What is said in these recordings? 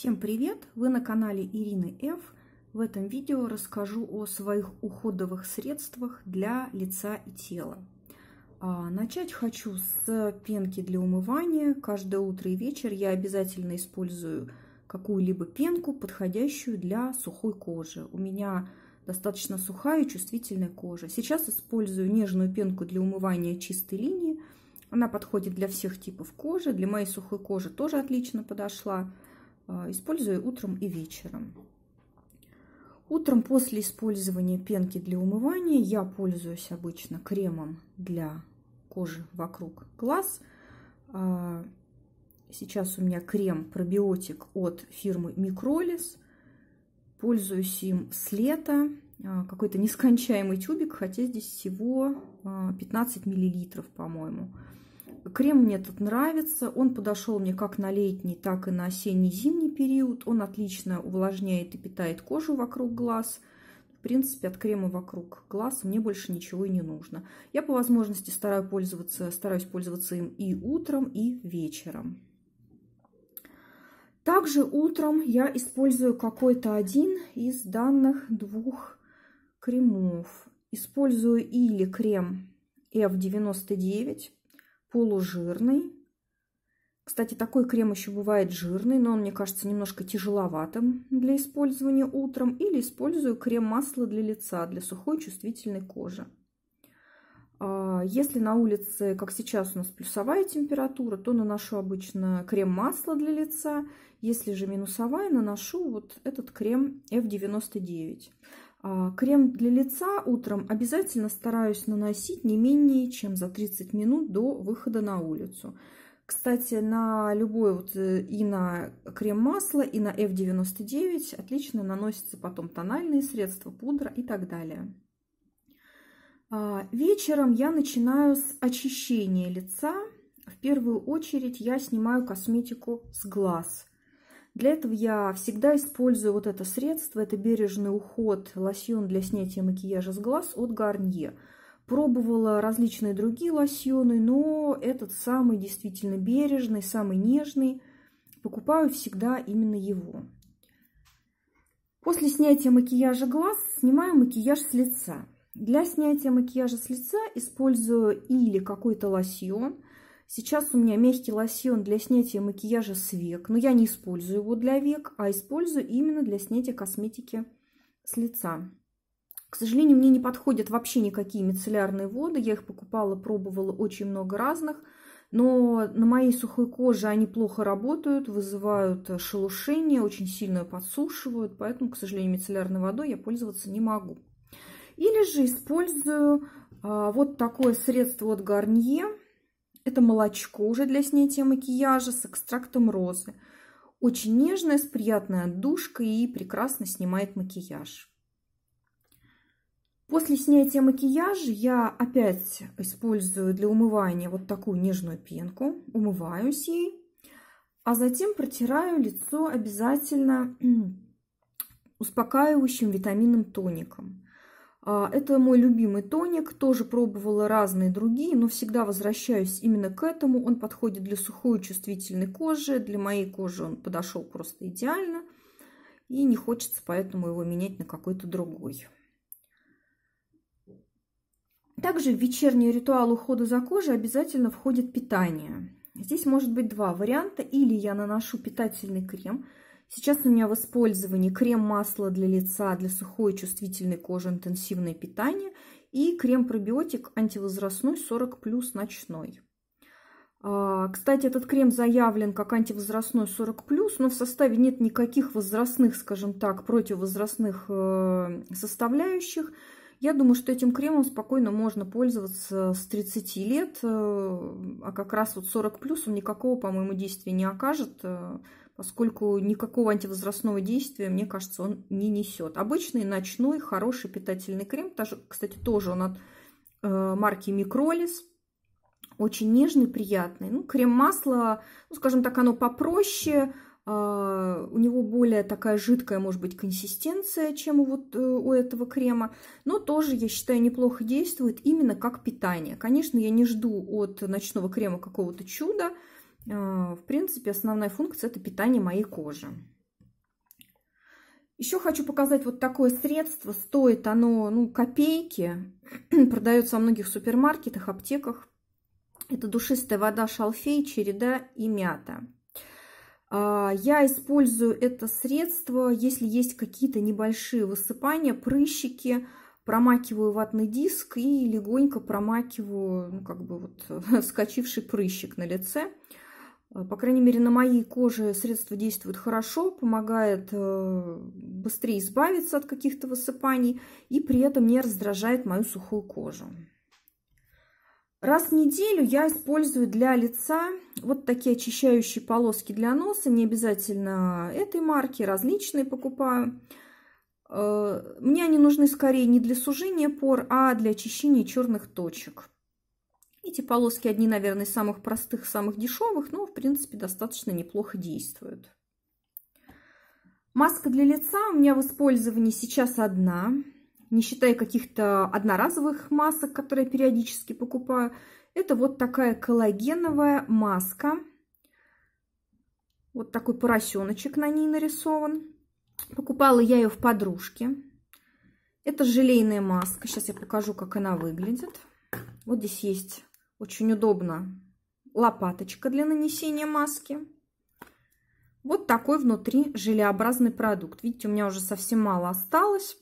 Всем привет! Вы на канале Ирины Ф. В этом видео расскажу о своих уходовых средствах для лица и тела. А, начать хочу с пенки для умывания. Каждое утро и вечер я обязательно использую какую-либо пенку, подходящую для сухой кожи. У меня достаточно сухая и чувствительная кожа. Сейчас использую нежную пенку для умывания чистой линии. Она подходит для всех типов кожи. Для моей сухой кожи тоже отлично подошла. А, использую утром и вечером. Утром после использования пенки для умывания я пользуюсь обычно кремом для кожи вокруг глаз. А, сейчас у меня крем пробиотик от фирмы Микролис. Пользуюсь им с лета. А, какой-то нескончаемый тюбик, хотя здесь всего 15 миллилитров, по-моему. Крем мне тут нравится, он подошел мне как на летний, так и на осенний-зимний период. Он отлично увлажняет и питает кожу вокруг глаз. В принципе, от крема вокруг глаз мне больше ничего и не нужно. Я по возможности стараюсь пользоваться, стараюсь пользоваться им и утром, и вечером. Также утром я использую какой-то один из данных двух кремов. Использую или крем F99, полужирный. Кстати, такой крем еще бывает жирный, но он, мне кажется, немножко тяжеловатым для использования утром. Или использую крем-масло для лица, для сухой чувствительной кожи. А, если на улице, как сейчас, у нас плюсовая температура, то наношу обычно крем-масло для лица. Если же минусовая, наношу вот этот крем F99. А, крем для лица утром обязательно стараюсь наносить не менее чем за 30 минут до выхода на улицу. Кстати, на любой вот э, и на крем-масло, и на F99 отлично наносятся потом тональные средства, пудра и так далее. А, вечером я начинаю с очищения лица. В первую очередь я снимаю косметику с глаз – для этого я всегда использую вот это средство. Это бережный уход, лосьон для снятия макияжа с глаз от Гарнье. Пробовала различные другие лосьоны, но этот самый действительно бережный, самый нежный. Покупаю всегда именно его. После снятия макияжа глаз снимаю макияж с лица. Для снятия макияжа с лица использую или какой-то лосьон – Сейчас у меня мягкий лосьон для снятия макияжа с век. Но я не использую его для век, а использую именно для снятия косметики с лица. К сожалению, мне не подходят вообще никакие мицеллярные воды. Я их покупала, пробовала очень много разных. Но на моей сухой коже они плохо работают, вызывают шелушение, очень сильно подсушивают. Поэтому, к сожалению, мицеллярной водой я пользоваться не могу. Или же использую а, вот такое средство от Garnier это молочко уже для снятия макияжа с экстрактом розы. Очень нежная, с приятной отдушкой и прекрасно снимает макияж. После снятия макияжа я опять использую для умывания вот такую нежную пенку. Умываюсь ей, а затем протираю лицо обязательно успокаивающим витаминным тоником. А, это мой любимый тоник, тоже пробовала разные другие, но всегда возвращаюсь именно к этому. Он подходит для сухой чувствительной кожи, для моей кожи он подошел просто идеально. И не хочется поэтому его менять на какой-то другой. Также в вечерний ритуал ухода за кожей обязательно входит питание. Здесь может быть два варианта. Или я наношу питательный крем – Сейчас у меня в использовании крем-масло для лица, для сухой чувствительной кожи, интенсивное питание и крем-пробиотик антивозрастной 40+, ночной. А, кстати, этот крем заявлен как антивозрастной 40+, но в составе нет никаких возрастных, скажем так, противовозрастных э, составляющих. Я думаю, что этим кремом спокойно можно пользоваться с 30 лет, э, а как раз вот 40+, он никакого, по-моему, действия не окажет, э, поскольку никакого антивозрастного действия, мне кажется, он не несет. Обычный ночной хороший питательный крем, тоже, кстати, тоже он от э, марки Микролис, очень нежный, приятный. Ну, крем-масло, ну, скажем так, оно попроще, а, у него более такая жидкая, может быть, консистенция, чем у, вот, э, у этого крема, но тоже, я считаю, неплохо действует именно как питание. Конечно, я не жду от ночного крема какого-то чуда, а, в принципе, основная функция – это питание моей кожи. Еще хочу показать вот такое средство. Стоит оно ну, копейки. Продается во многих супермаркетах, аптеках. Это душистая вода шалфей, череда и мята. А, я использую это средство, если есть какие-то небольшие высыпания, прыщики. Промакиваю ватный диск и легонько промакиваю ну, как бы вот, скачивший прыщик на лице. Э, по крайней мере, на моей коже средство действует хорошо, помогает э, быстрее избавиться от каких-то высыпаний и при этом не раздражает мою сухую кожу. Раз в неделю я использую для лица вот такие очищающие полоски для носа. Не обязательно этой марки, различные покупаю. Э, мне они нужны скорее не для сужения пор, а для очищения черных точек. Эти полоски одни, наверное, из самых простых, самых дешевых, но, в принципе, достаточно неплохо действуют. Маска для лица у меня в использовании сейчас одна, не считая каких-то одноразовых масок, которые я периодически покупаю. Это вот такая коллагеновая маска. Вот такой поросеночек на ней нарисован. Покупала я ее в подружке. Это желейная маска. Сейчас я покажу, как она выглядит. Вот здесь есть очень удобно. Лопаточка для нанесения маски. Вот такой внутри желеобразный продукт. Видите, у меня уже совсем мало осталось.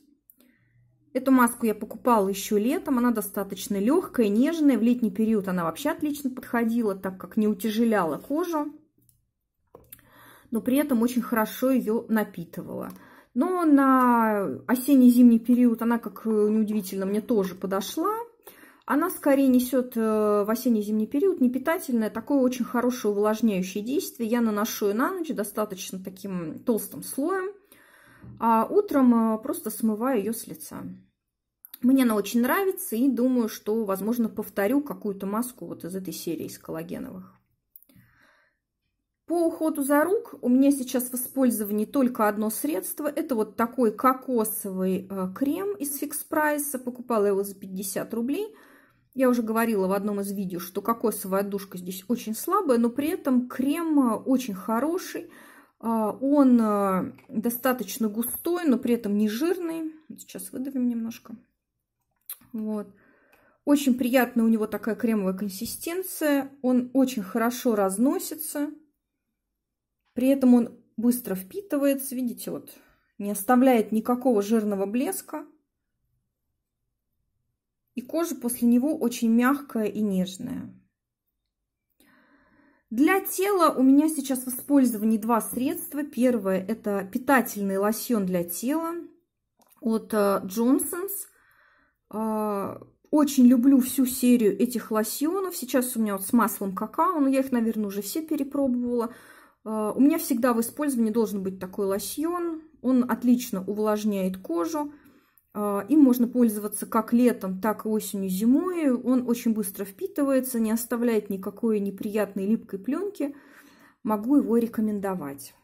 Эту маску я покупала еще летом. Она достаточно легкая, нежная. В летний период она вообще отлично подходила, так как не утяжеляла кожу. Но при этом очень хорошо ее напитывала. Но на осенне-зимний период она, как э, неудивительно, мне тоже подошла. Она скорее несет э, в осенне-зимний период непитательное, такое очень хорошее увлажняющее действие. Я наношу ее на ночь достаточно таким толстым слоем, а утром э, просто смываю ее с лица. Мне она очень нравится и думаю, что, возможно, повторю какую-то маску вот из этой серии из коллагеновых. По уходу за рук у меня сейчас в использовании только одно средство. Это вот такой кокосовый э, крем из фикс прайса. Покупала его за 50 рублей. Я уже говорила в одном из видео, что кокосовая отдушка здесь очень слабая, но при этом крем э, очень хороший. А, он э, достаточно густой, но при этом не жирный. Сейчас выдавим немножко. Вот. Очень приятная у него такая кремовая консистенция. Он очень хорошо разносится. При этом он быстро впитывается. Видите, вот не оставляет никакого жирного блеска и кожа после него очень мягкая и нежная. Для тела у меня сейчас в использовании два средства. Первое – это питательный лосьон для тела от э, Johnson's. А, очень люблю всю серию этих лосьонов. Сейчас у меня вот с маслом какао, но я их, наверное, уже все перепробовала. А, у меня всегда в использовании должен быть такой лосьон. Он отлично увлажняет кожу. А, им можно пользоваться как летом, так и осенью, зимой. Он очень быстро впитывается, не оставляет никакой неприятной липкой пленки. Могу его рекомендовать.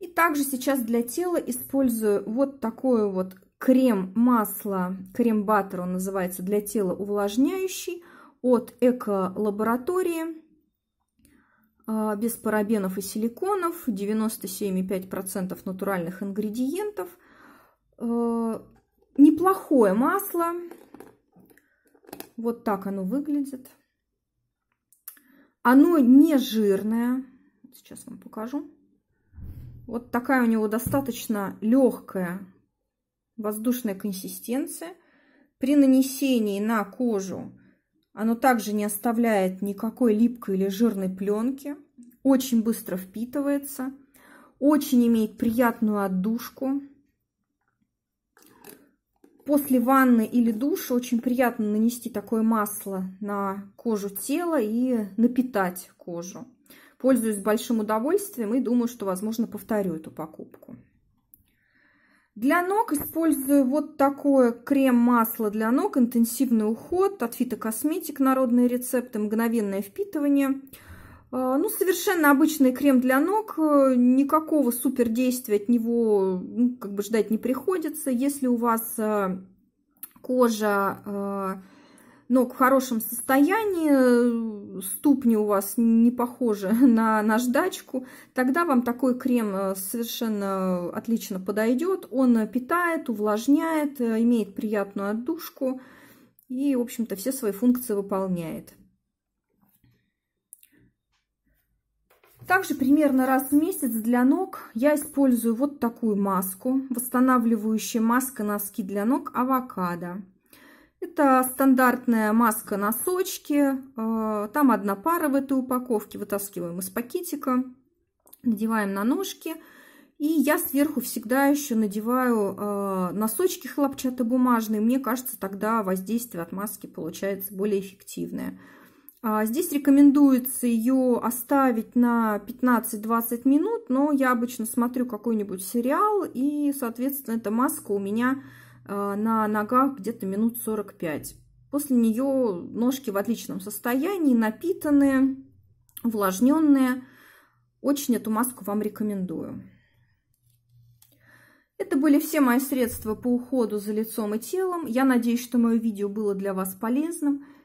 И также сейчас для тела использую вот такое вот крем-масло, крем-баттер он называется, для тела увлажняющий от Эко-лаборатории а, без парабенов и силиконов, 97,5% натуральных ингредиентов – Э, неплохое масло. Вот так оно выглядит. Оно не жирное. Сейчас вам покажу. Вот такая у него достаточно легкая воздушная консистенция. При нанесении на кожу оно также не оставляет никакой липкой или жирной пленки. Очень быстро впитывается. Очень имеет приятную отдушку. После ванны или душа очень приятно нанести такое масло на кожу тела и напитать кожу. Пользуюсь большим удовольствием и думаю, что, возможно, повторю эту покупку. Для ног использую вот такое крем-масло для ног, интенсивный уход от фитокосметик, народные рецепты, мгновенное впитывание – а, ну, совершенно обычный крем для ног, э, никакого супер действия от него ну, как бы ждать не приходится. Если у вас э, кожа э, ног в хорошем состоянии, ступни у вас не похожи на наждачку, тогда вам такой крем совершенно отлично подойдет. Он питает, увлажняет, имеет приятную отдушку и, в общем-то, все свои функции выполняет. Также примерно раз в месяц для ног я использую вот такую маску, восстанавливающая маска носки для ног авокадо. Это стандартная маска носочки, э, там одна пара в этой упаковке, вытаскиваем из пакетика, надеваем на ножки. И я сверху всегда еще надеваю э, носочки хлопчатобумажные, мне кажется, тогда воздействие от маски получается более эффективное. А, здесь рекомендуется ее оставить на 15-20 минут, но я обычно смотрю какой-нибудь сериал, и, соответственно, эта маска у меня а, на ногах где-то минут 45. После нее ножки в отличном состоянии, напитанные, увлажненные. Очень эту маску вам рекомендую. Это были все мои средства по уходу за лицом и телом. Я надеюсь, что мое видео было для вас полезным.